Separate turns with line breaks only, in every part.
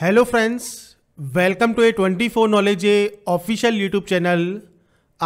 hello friends welcome to A twenty four knowledge a official YouTube channel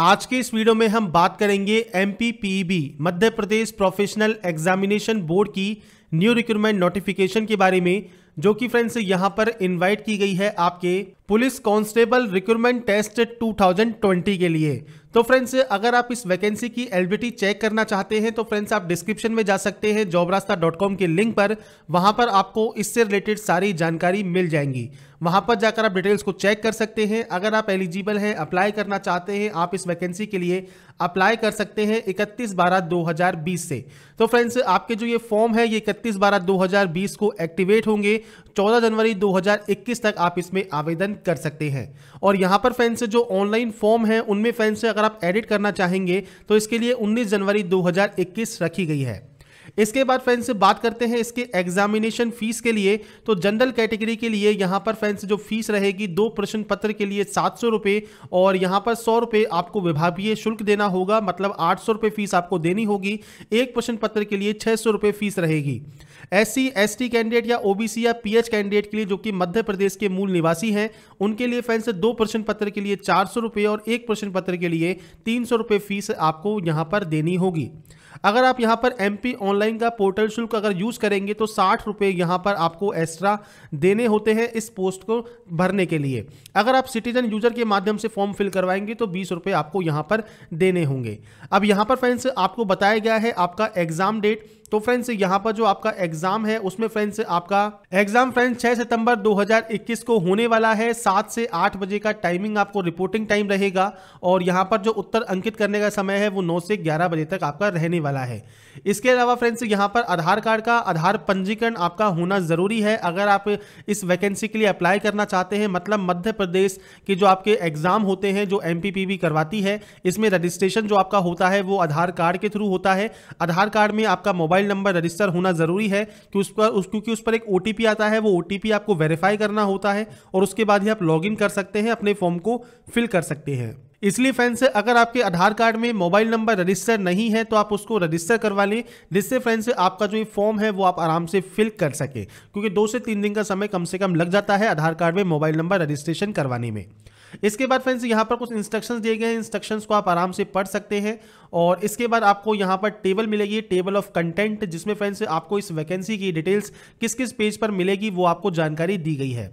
आज के इस video में हम बात करेंगे M P e Madhya Pradesh professional examination board की न्यू रिक्रूटमेंट नोटिफिकेशन के बारे में जो कि फ्रेंड्स यहां पर इनवाइट की गई है आपके पुलिस कांस्टेबल रिक्रूटमेंट टेस्ट 2020 के लिए तो फ्रेंड्स अगर आप इस वैकेंसी की एलबीटी चेक करना चाहते हैं तो फ्रेंड्स आप डिस्क्रिप्शन में जा सकते हैं रास्ता डॉट कॉम के लिंक पर वहां पर आपको इससे रिलेटेड सारी जानकारी मिल जाएंगी वहां पर जाकर आप डिटेल्स को चेक कर सकते हैं अगर आप एलिजिबल हैं अप्लाई करना चाहते हैं आप इस वैकेंसी के लिए अप्लाई कर सकते हैं इकतीस बारह दो से तो फ्रेंड्स आपके जो ये फॉर्म है ये इकतीस बारह दो को एक्टिवेट होंगे चौदह जनवरी दो तक आप इसमें आवेदन कर सकते हैं और यहाँ पर फैंस जो ऑनलाइन फॉर्म है उनमें फैंस अगर आप एडिट करना चाहेंगे तो इसके लिए 19 जनवरी 2021 रखी गई है इसके बाद फ्रेंड्स बात करते हैं इसके एग्जामिनेशन फीस के लिए तो जनरल कैटेगरी के लिए यहां पर फ्रेंड्स जो फीस रहेगी दो प्रश्न पत्र के लिए सात सौ रुपये और यहाँ पर सौ रुपये आपको विभागीय शुल्क देना होगा मतलब आठ सौ रुपये फीस आपको देनी होगी एक प्रश्न पत्र के लिए छः सौ रुपये फीस रहेगी S C S T candidate या ओबीसी या पीएच कैंडिडेट के लिए जो कि मध्य प्रदेश के मूल निवासी हैं उनके लिए फ्रेंड्स दो प्रश्न पत्र के लिए चार सौ रुपये और एक प्रश्न पत्र के लिए तीन सौ रुपये फीस आपको यहाँ पर देनी होगी अगर आप यहाँ पर एम पी ऑनलाइन ऑनलाइन का पोर्टल शुल्क अगर यूज करेंगे तो साठ रुपये यहाँ पर आपको एक्स्ट्रा देने होते हैं इस पोस्ट को भरने के लिए अगर आप सिटीजन यूजर के माध्यम से फॉर्म फिल करवाएंगे तो बीस रुपए आपको यहाँ पर देने होंगे अब यहाँ पर फ्रेंड्स आपको बताया गया है आपका एग्जाम डेट तो फ्रेंड्स यहाँ पर जो आपका एग्जाम है उसमें फ्रेंड्स आपका एग्जाम फ्रेंड्स 6 सितंबर 2021 को होने वाला है सात से आठ बजे का टाइमिंग आपको रिपोर्टिंग टाइम रहेगा और यहाँ पर जो उत्तर अंकित करने का समय है वो नौ से ग्यारह बजे तक आपका रहने वाला है इसके अलावा फ्रेंड्स यहाँ पर आधार कार्ड का आधार पंजीकरण आपका होना जरूरी है अगर आप इस वैकेंसी के लिए अप्लाई करना चाहते हैं मतलब मध्य प्रदेश के जो आपके एग्जाम होते हैं जो एम करवाती है इसमें रजिस्ट्रेशन जो आपका होता है वो आधार कार्ड के थ्रू होता है आधार कार्ड में आपका मोबाइल मोबाइल नंबर रजिस्टर होना ज़रूरी है कि उस पर उस क्योंकि उस पर एक ओ आता है वो ओ आपको वेरीफाई करना होता है और उसके बाद ही आप लॉगिन कर सकते हैं अपने फॉर्म को फिल कर सकते हैं इसलिए फ्रेंड्स अगर आपके आधार कार्ड में मोबाइल नंबर रजिस्टर नहीं है तो आप उसको रजिस्टर करवा लें जिससे फ्रेंड्स आपका जो ये फॉर्म है वो आप आराम से फिल कर सकें क्योंकि दो से तीन दिन का समय कम से कम लग जाता है आधार कार्ड में मोबाइल नंबर रजिस्ट्रेशन करवाने में इसके बाद फ्रेंड्स यहाँ पर कुछ इंस्ट्रक्शंस दिए गए हैं इंस्ट्रक्शंस को आप आराम से पढ़ सकते हैं और इसके बाद आपको यहाँ पर टेबल मिलेगी टेबल ऑफ कंटेंट जिसमें फ्रेंड्स आपको इस वैकेंसी की डिटेल्स किस किस पेज पर मिलेगी वो आपको जानकारी दी गई है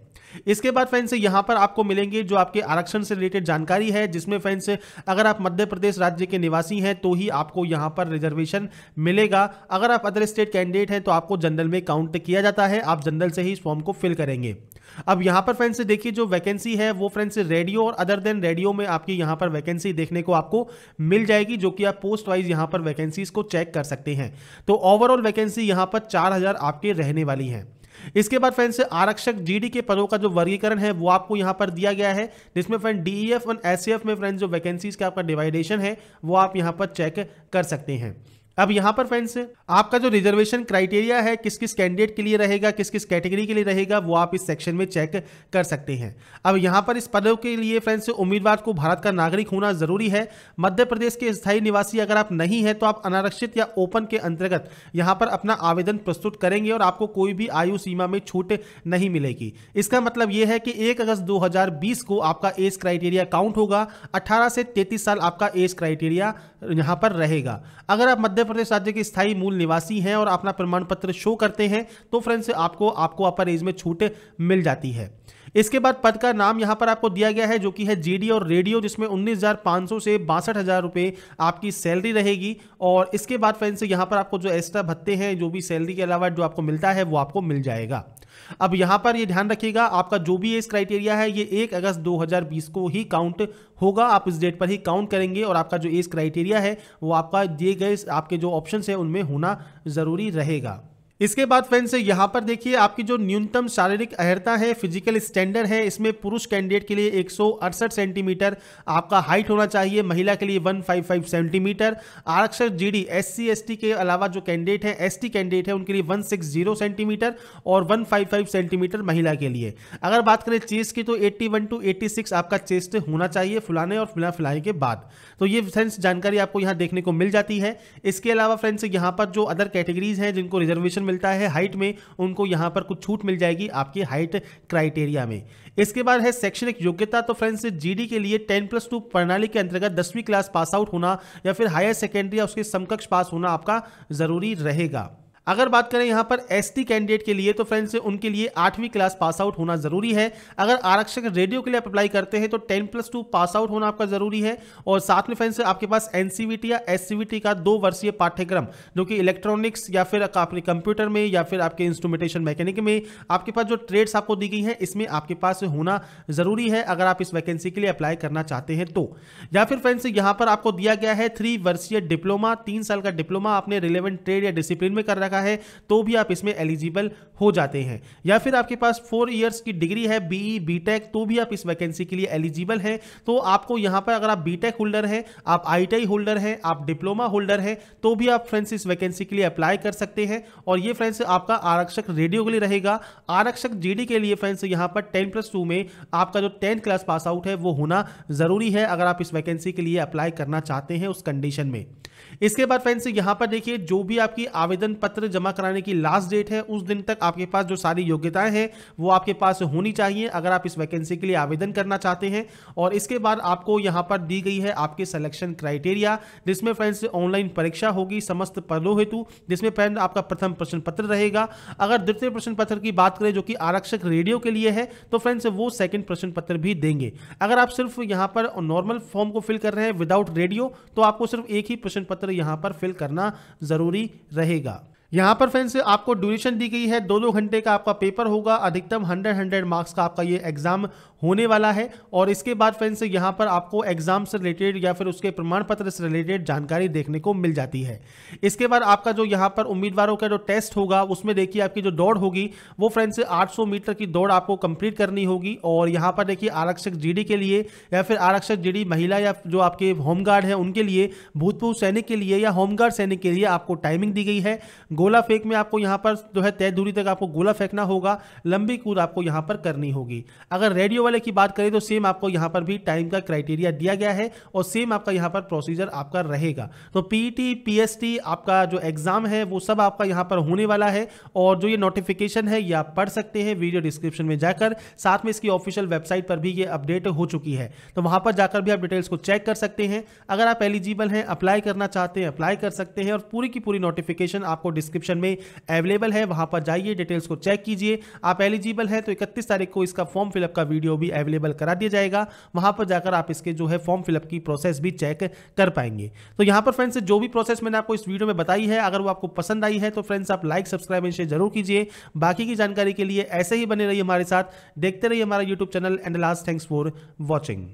इसके बाद फ्रेंड्स यहां पर आपको मिलेंगे जो आपके आरक्षण से रिलेटेड जानकारी है जिसमें फ्रेंड्स अगर आप मध्य प्रदेश राज्य के निवासी हैं तो ही आपको यहां पर रिजर्वेशन मिलेगा अगर आप अदर स्टेट कैंडिडेट हैं तो आपको जनरल में काउंट किया जाता है आप जनरल से ही इस फॉर्म को फिल करेंगे अब यहां पर फ्रेंड्स देखिए जो वैकेंसी है वो फ्रेंड्स रेडियो और अदर देन रेडियो में आपकी यहां पर वैकेंसी देखने को आपको मिल जाएगी जो कि आप पोस्ट वाइज यहां पर वैकेंसीज को चेक कर सकते हैं तो ओवरऑल वैकेंसी यहां पर चार आपके रहने वाली हैं इसके बाद फ्रेंड्स आरक्षक जीडी के पदों का जो वर्गीकरण है वो आपको यहां पर दिया गया है जिसमें फ्रेंड डीईएफ e और एस e में फ्रेंड्स जो वैकेंसीज का आपका डिवाइडेशन है वो आप यहां पर चेक कर सकते हैं अब यहाँ पर फ्रेंड्स आपका जो रिजर्वेशन क्राइटेरिया है किस किस कैंडिडेट के लिए रहेगा किस किस कैटेगरी के लिए रहेगा वो आप इस सेक्शन में चेक कर सकते हैं अब यहाँ पर इस पदों के लिए फ्रेंड्स उम्मीदवार को भारत का नागरिक होना जरूरी है मध्य प्रदेश के स्थायी निवासी अगर आप नहीं है तो आप अनारक्षित या ओपन के अंतर्गत यहाँ पर अपना आवेदन प्रस्तुत करेंगे और आपको कोई भी आयु सीमा में छूट नहीं मिलेगी इसका मतलब यह है कि एक अगस्त दो को आपका एज क्राइटेरिया काउंट होगा अठारह से तैतीस साल आपका एज क्राइटेरिया यहाँ पर रहेगा अगर आप मध्य प्रदेश राज्य के स्थायी मूल निवासी हैं और अपना प्रमाण पत्र शो करते हैं तो फ्रेंड्स आपको आपको अपर एज में छूट मिल जाती है इसके बाद पद का नाम यहां पर आपको दिया गया है जो कि है जीडी और रेडियो जिसमें उन्नीस से बासठ रुपए आपकी सैलरी रहेगी और इसके बाद फ्रेंड्स यहां पर आपको जो एक्स्ट्रा भत्ते हैं जो भी सैलरी के अलावा जो आपको मिलता है वो आपको मिल जाएगा अब यहाँ पर ये ध्यान रखिएगा आपका जो भी एज क्राइटेरिया है ये एक अगस्त 2020 को ही काउंट होगा आप इस डेट पर ही काउंट करेंगे और आपका जो एज क्राइटेरिया है वो आपका दिए गए आपके जो ऑप्शन है उनमें होना ज़रूरी रहेगा इसके बाद फ्रेंड्स यहाँ पर देखिए आपकी जो न्यूनतम शारीरिक अहरता है फिजिकल स्टैंडर्ड है इसमें पुरुष कैंडिडेट के लिए एक सेंटीमीटर आपका हाइट होना चाहिए महिला के लिए 155 सेंटीमीटर आरक्षण जीडी एससी एसटी के अलावा जो कैंडिडेट है एसटी कैंडिडेट है उनके लिए 160 सेंटीमीटर और 155 सेंटीमीटर महिला के लिए अगर बात करें चेस्ट की तो एट्टी टू एट्टी आपका चेस्ट होना चाहिए फुलाने और फुला फुलाने के बाद तो ये फ्रेंड्स जानकारी आपको यहाँ देखने को मिल जाती है इसके अलावा फ्रेंड्स यहाँ पर जो अदर कैटेगरीज हैं जिनको रिजर्वेशन मिलता है हाइट में उनको यहाँ पर कुछ छूट मिल जाएगी आपके हाइट क्राइटेरिया में इसके बाद है शैक्षणिक योग्यता तो फ्रेंड्स जीडी के लिए टेन प्लस टू प्रणाली के अंतर्गत दसवीं क्लास पास आउट होना या फिर हायर सेकेंडरी या उसके समकक्ष पास होना आपका जरूरी रहेगा अगर बात करें यहाँ पर एसटी कैंडिडेट के लिए तो फ्रेंड्स उनके लिए आठवीं क्लास पास आउट होना जरूरी है अगर आरक्षक रेडियो के लिए आप अप्लाई करते हैं तो ten plus two pass out होना आपका जरूरी है और साथ में फ्रेंड्स आपके पास एनसीबीटी e या एस e का दो वर्षीय पाठ्यक्रम जो कि इलेक्ट्रॉनिक्स या फिर अपने कंप्यूटर में या फिर आपके इंस्ट्रूमेंटेशन मैकेनिक में आपके पास जो ट्रेड्स आपको दी गई हैं इसमें आपके पास होना जरूरी है अगर आप इस वैकेंसी के लिए अप्लाई करना चाहते हैं तो या फिर फ्रेंड्स यहाँ पर आपको दिया गया है थ्री वर्षीय डिप्लोमा तीन साल का डिप्लोमा आपने रिलेवेंट ट्रेड या डिसिप्लिन में कर रखा रखा है तो भी आप इसमें एलिजिबल हो जाते हैं या फिर आपके पास फोर ईयर्स की डिग्री है बीई बीटेक e, तो भी आप इस वैकेंसी के लिए एलिजिबल हैं तो आपको यहां पर अगर आप बीटेक होल्डर हैं आप आईटीआई होल्डर हैं आप डिप्लोमा होल्डर हैं तो भी आप फ्रेंड्स इस वैकेंसी के लिए अप्लाई कर सकते हैं और ये फ्रेंड्स आपका आरक्षक रेडियो के लिए रहेगा आरक्षक जी के लिए फ्रेंड्स यहाँ पर टेन प्लस टू में आपका जो टेंथ क्लास पास आउट है वो होना जरूरी है अगर आप इस वैकेंसी के लिए अप्लाई करना चाहते हैं उस कंडीशन में इसके बाद फ्रेंड्स यहाँ पर देखिए जो भी आपकी आवेदन पत्र पत्र जमा कराने की लास्ट डेट है उस दिन तक आपके पास जो सारी योग्यताएं हैं वो आपके पास होनी चाहिए अगर आप इस वैकेंसी के लिए आवेदन करना चाहते हैं और इसके बाद आपको यहां पर दी गई है आपके सिलेक्शन क्राइटेरिया जिसमें फ्रेंड्स ऑनलाइन परीक्षा होगी समस्त पदों हेतु जिसमें फ्रेंड आपका प्रथम प्रश्न पत्र रहेगा अगर द्वितीय प्रश्न पत्र की बात करें जो कि आरक्षक रेडियो के लिए है तो फ्रेंड्स वो सेकेंड प्रश्न पत्र भी देंगे अगर आप सिर्फ यहां पर नॉर्मल फॉर्म को फिल कर रहे हैं विदाउट रेडियो तो आपको सिर्फ एक ही प्रश्न पत्र यहां पर फिल करना जरूरी रहेगा यहाँ पर फ्रेंड्स आपको ड्यूरेशन दी गई है दो दो घंटे का आपका पेपर होगा अधिकतम हंड्रेड हंड्रेड मार्क्स का आपका ये एग्जाम होने वाला है और इसके बाद फ्रेंड्स यहाँ पर आपको एग्जाम से रिलेटेड या फिर उसके प्रमाण पत्र से रिलेटेड जानकारी देखने को मिल जाती है इसके बाद आपका जो यहाँ पर उम्मीदवारों का जो टेस्ट होगा उसमें देखिए आपकी जो दौड़ होगी वो फ्रेंड्स आठ मीटर की दौड़ आपको कंप्लीट करनी होगी और यहाँ पर देखिए आरक्षक जी के लिए या फिर आरक्षक जी महिला या जो आपके होमगार्ड है उनके लिए भूतपूर्व सैनिक के लिए या होमगार्ड सैनिक के लिए आपको टाइमिंग दी गई है गोला फेंक में आपको यहाँ पर जो है तय दूरी तक आपको गोला फेंकना होगा लंबी कूद आपको यहाँ पर करनी होगी अगर रेडियो वाले की बात करें तो सेम आपको यहाँ पर भी टाइम का क्राइटेरिया दिया गया है और सेम आपका यहाँ पर प्रोसीजर आपका रहेगा तो पीईटी पीएसटी e आपका जो एग्जाम है वो सब आपका यहाँ पर होने वाला है और जो ये नोटिफिकेशन है ये आप पढ़ सकते हैं वीडियो डिस्क्रिप्शन में जाकर साथ में इसकी ऑफिशियल वेबसाइट पर भी ये अपडेट हो चुकी है तो वहां पर जाकर भी आप डिटेल्स को चेक कर सकते हैं अगर आप एलिजिबल हैं अप्लाई करना चाहते हैं अप्लाई कर सकते हैं और पूरी की पूरी नोटिफिकेशन आपको डिस्क्रिप्शन में अवेलेबल है वहां पर जाइए डिटेल्स को चेक कीजिए आप एलिजिबल है तो इकतीस तारीख को इसका फॉर्म फिलअप का वीडियो भी अवेलेबल करा दिया जाएगा वहां पर जाकर आप इसके जो है फॉर्म फिलअप की प्रोसेस भी चेक कर पाएंगे तो यहां पर फ्रेंड्स जो भी प्रोसेस मैंने आपको इस वीडियो में बताई है अगर वो आपको पसंद आई है तो फ्रेंड्स आप लाइक सब्सक्राइब एंड शेयर जरूर कीजिए बाकी की जानकारी के लिए ऐसे ही बने रहिए हमारे साथ देखते रहिए हमारा YouTube channel and last thanks for watching